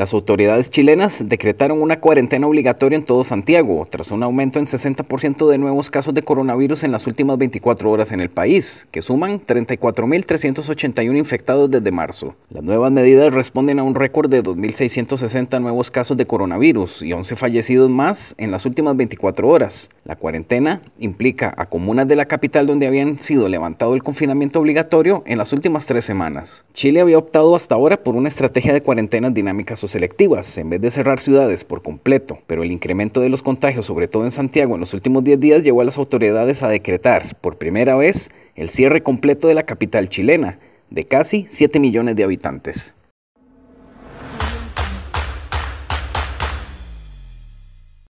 Las autoridades chilenas decretaron una cuarentena obligatoria en todo Santiago, tras un aumento en 60% de nuevos casos de coronavirus en las últimas 24 horas en el país, que suman 34.381 infectados desde marzo. Las nuevas medidas responden a un récord de 2.660 nuevos casos de coronavirus y 11 fallecidos más en las últimas 24 horas. La cuarentena implica a comunas de la capital donde habían sido levantado el confinamiento obligatorio en las últimas tres semanas. Chile había optado hasta ahora por una estrategia de cuarentenas dinámicas selectivas en vez de cerrar ciudades por completo, pero el incremento de los contagios, sobre todo en Santiago, en los últimos 10 días llevó a las autoridades a decretar por primera vez el cierre completo de la capital chilena, de casi 7 millones de habitantes.